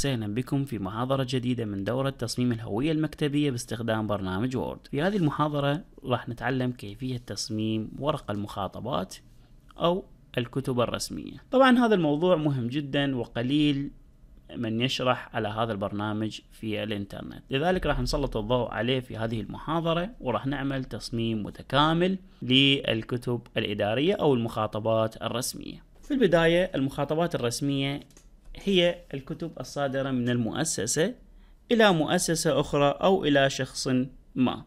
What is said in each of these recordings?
وسهلا بكم في محاضرة جديدة من دورة تصميم الهوية المكتبية باستخدام برنامج وورد في هذه المحاضرة راح نتعلم كيفية تصميم ورق المخاطبات أو الكتب الرسمية طبعا هذا الموضوع مهم جدا وقليل من يشرح على هذا البرنامج في الانترنت لذلك راح نسلط الضوء عليه في هذه المحاضرة وراح نعمل تصميم متكامل للكتب الإدارية أو المخاطبات الرسمية في البداية المخاطبات الرسمية هي الكتب الصادرة من المؤسسة إلى مؤسسة أخرى أو إلى شخص ما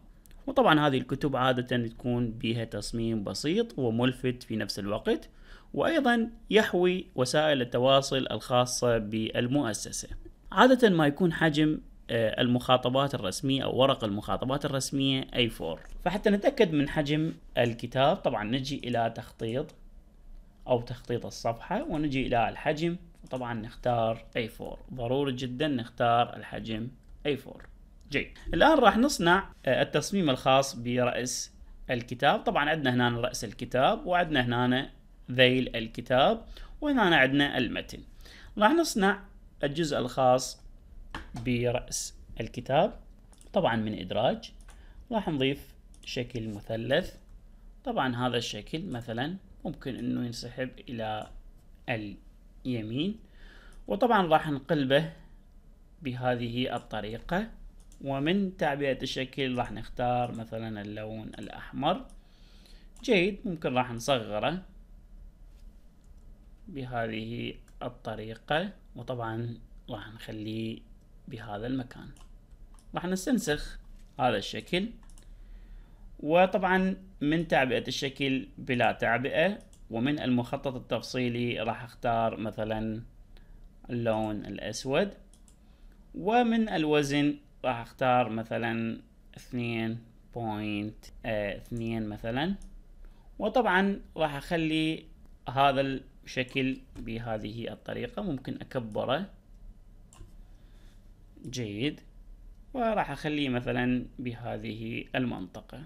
وطبعا هذه الكتب عادة تكون بها تصميم بسيط وملفت في نفس الوقت وأيضا يحوي وسائل التواصل الخاصة بالمؤسسة عادة ما يكون حجم آه، المخاطبات الرسمية أو ورق المخاطبات الرسمية A4 فحتى نتأكد من حجم الكتاب طبعا نجي إلى تخطيط أو تخطيط الصفحة ونجي إلى الحجم طبعا نختار A4 ضروري جدا نختار الحجم A4 جيد الآن راح نصنع آه، التصميم الخاص برأس الكتاب طبعا عندنا هنا رأس الكتاب وعندنا هنا ذيل الكتاب وهنا عندنا المتن راح نصنع الجزء الخاص برأس الكتاب طبعا من إدراج راح نضيف شكل مثلث طبعا هذا الشكل مثلا ممكن انه ينسحب الى ال يمين وطبعا راح نقلبه بهذه الطريقة ومن تعبئة الشكل راح نختار مثلا اللون الأحمر جيد ممكن راح نصغره بهذه الطريقة وطبعا راح نخليه بهذا المكان راح نستنسخ هذا الشكل وطبعا من تعبئة الشكل بلا تعبئة ومن المخطط التفصيلي راح اختار مثلا اللون الأسود ومن الوزن راح اختار مثلا اثنين بوينت آه، اثنين مثلا وطبعا راح اخلي هذا الشكل بهذه الطريقة ممكن اكبره جيد وراح اخليه مثلا بهذه المنطقة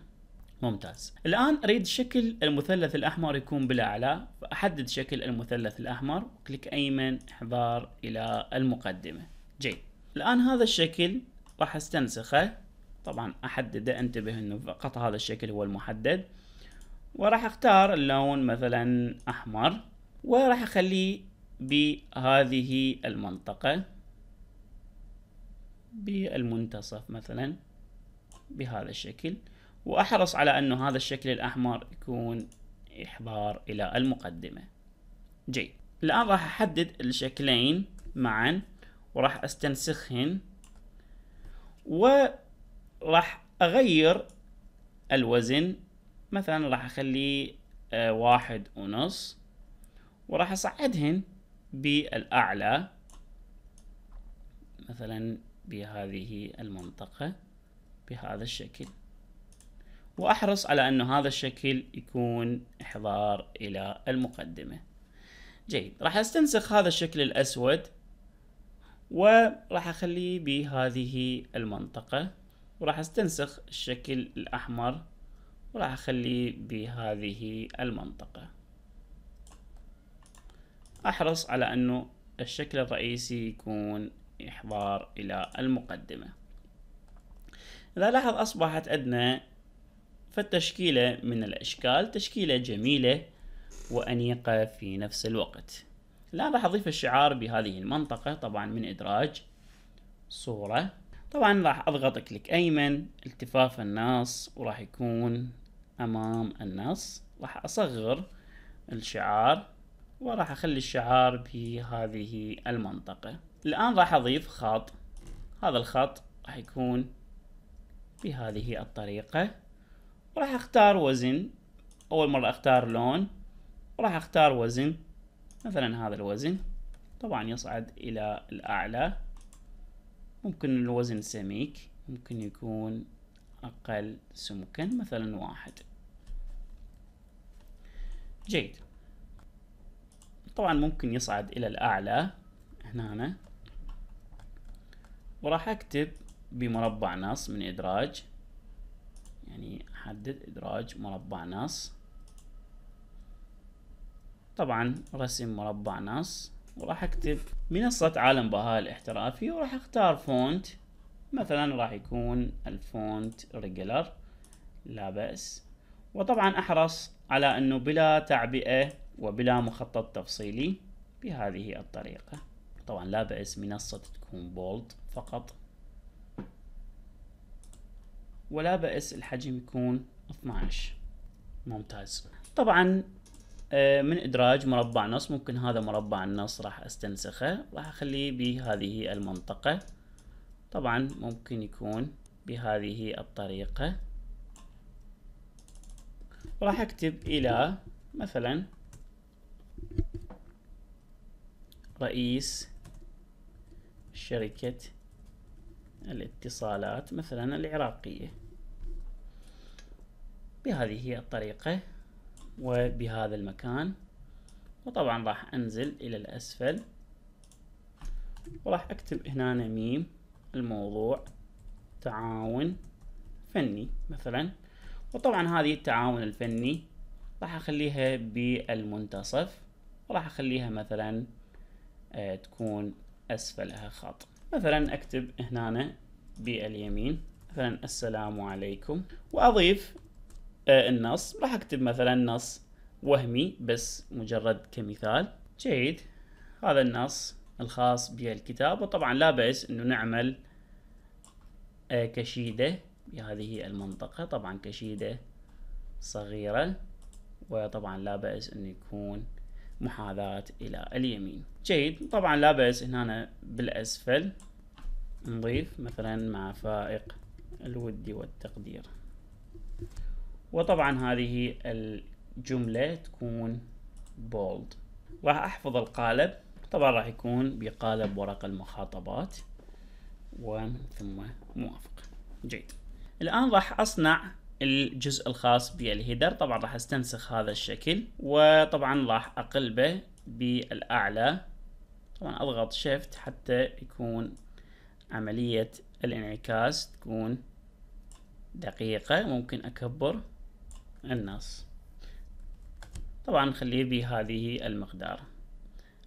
ممتاز الآن أريد شكل المثلث الأحمر يكون بالأعلى فأحدد شكل المثلث الأحمر كليك أيمن إحضار إلى المقدمة جيد الآن هذا الشكل راح استنسخه طبعا أحدده انتبه أنه فقط هذا الشكل هو المحدد وراح اختار اللون مثلا أحمر وراح أخليه بهذه المنطقة بالمنتصف مثلا بهذا الشكل وأحرص على أنه هذا الشكل الأحمر يكون إحضار إلى المقدمة جيد الآن راح أحدد الشكلين معا وراح أستنسخهن وراح أغير الوزن مثلا راح أخليه آه، واحد ونص وراح أصعدهن بالأعلى مثلا بهذه المنطقة بهذا الشكل وأحرص على أن هذا الشكل يكون إحضار إلى المقدمة جيد راح أستنسخ هذا الشكل الأسود وراح أخليه بهذه المنطقة وراح أستنسخ الشكل الأحمر وراح أخليه بهذه المنطقة أحرص على أنه الشكل الرئيسي يكون إحضار إلى المقدمة إذا لاحظ أصبحت عندنا فالتشكيلة من الأشكال تشكيلة جميلة وأنيقة في نفس الوقت الآن راح أضيف الشعار بهذه المنطقة طبعا من إدراج صورة طبعا راح أضغط كليك أيمن التفاف النص وراح يكون أمام النص راح أصغر الشعار وراح أخلي الشعار بهذه المنطقة الآن راح أضيف خط هذا الخط راح يكون بهذه الطريقة راح اختار وزن اول مرة اختار لون وراح اختار وزن مثلا هذا الوزن طبعا يصعد الى الاعلى ممكن الوزن سميك ممكن يكون اقل سمكا مثلا واحد جيد طبعا ممكن يصعد الى الاعلى هنا أنا. وراح اكتب بمربع نص من ادراج يعني احدد ادراج مربع نص طبعا رسم مربع نص وراح اكتب منصة عالم بهاء الاحترافي وراح اختار فونت مثلا راح يكون الفونت ريجلر لا بأس وطبعا احرص على انه بلا تعبئة وبلا مخطط تفصيلي بهذه الطريقة طبعا لا بأس منصة تكون بولد فقط ولا بأس الحجم يكون 12 ممتاز طبعا آه، من ادراج مربع نص ممكن هذا مربع النص راح استنسخه راح اخليه بهذه المنطقة طبعا ممكن يكون بهذه الطريقة راح اكتب الى مثلا رئيس شركة الاتصالات مثلا العراقية بهذه الطريقة وبهذا المكان وطبعا راح انزل الى الاسفل وراح اكتب هنا ميم الموضوع تعاون فني مثلا وطبعا هذه التعاون الفني راح اخليها بالمنتصف وراح اخليها مثلا آه، تكون اسفلها خط مثلا اكتب هنا باليمين مثلا السلام عليكم واضيف آه، النص راح اكتب مثلا نص وهمي بس مجرد كمثال جيد هذا النص الخاص بالكتاب وطبعا لا بأس انه نعمل آه، كشيدة بهذه المنطقة طبعا كشيدة صغيرة وطبعا لا بأس انه يكون محاذاة إلى اليمين جيد طبعا لا بأس هنا بالأسفل نضيف مثلا مع فائق الود والتقدير وطبعا هذه الجملة تكون بولد راح أحفظ القالب طبعا راح يكون بقالب ورق المخاطبات ومن ثم موافق جيد الآن راح أصنع الجزء الخاص بالهيدر طبعا راح استنسخ هذا الشكل وطبعا راح اقلبه بالاعلى طبعا اضغط شيفت حتى يكون عملية الانعكاس تكون دقيقة ممكن اكبر النص طبعا نخليه بهذه المقدار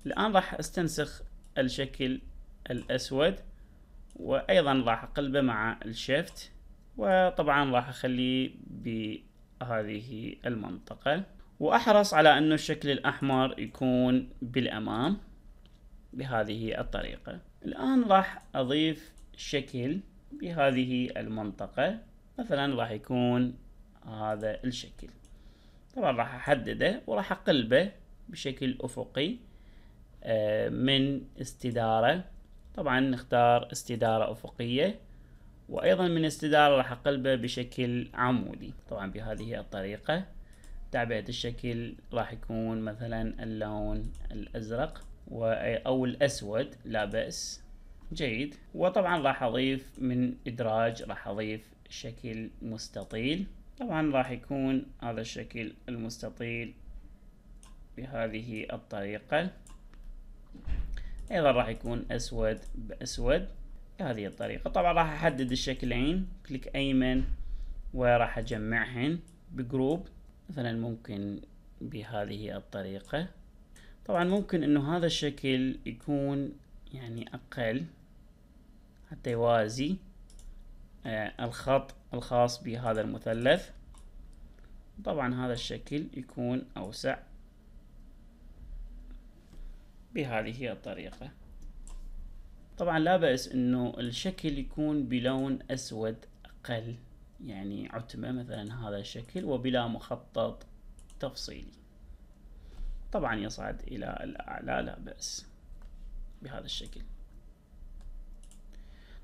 الان راح استنسخ الشكل الاسود وايضا راح اقلبه مع الشيفت وطبعا راح اخليه بهذه المنطقة واحرص على انه الشكل الاحمر يكون بالامام بهذه الطريقة الان راح اضيف شكل بهذه المنطقة مثلا راح يكون هذا الشكل طبعا راح احدده وراح اقلبه بشكل افقي آه، من استدارة طبعا نختار استدارة افقية وأيضا من استدارة راح أقلبه بشكل عمودي طبعا بهذه الطريقة تعبئة الشكل راح يكون مثلا اللون الأزرق أو الأسود لا بأس جيد وطبعا راح أضيف من إدراج راح أضيف شكل مستطيل طبعا راح يكون هذا الشكل المستطيل بهذه الطريقة أيضا راح يكون أسود بأسود بهذه الطريقة طبعا راح احدد الشكلين كليك ايمن وراح اجمعهن بجروب مثلا ممكن بهذه الطريقة طبعا ممكن انه هذا الشكل يكون يعني اقل حتى يوازي آه الخط الخاص بهذا المثلث طبعا هذا الشكل يكون اوسع بهذه الطريقة طبعا لا بأس انه الشكل يكون بلون اسود اقل يعني عتمة مثلا هذا الشكل وبلا مخطط تفصيلي طبعا يصعد الى الاعلى لا بأس بهذا الشكل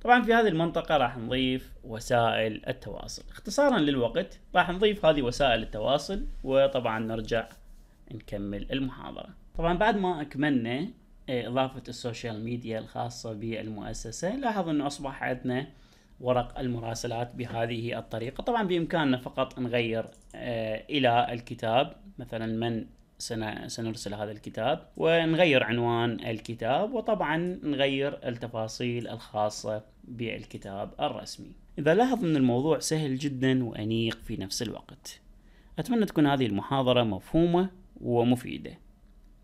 طبعا في هذه المنطقة راح نضيف وسائل التواصل اختصارا للوقت راح نضيف هذه وسائل التواصل وطبعا نرجع نكمل المحاضرة طبعا بعد ما اكملنا إيه، إضافة السوشيال ميديا الخاصة بالمؤسسة لاحظ أنه أصبح عندنا ورق المراسلات بهذه الطريقة طبعا بإمكاننا فقط نغير إيه، إلى الكتاب مثلا من سنرسل هذا الكتاب ونغير عنوان الكتاب وطبعا نغير التفاصيل الخاصة بالكتاب الرسمي إذا لاحظ أن الموضوع سهل جدا وأنيق في نفس الوقت أتمنى تكون هذه المحاضرة مفهومة ومفيدة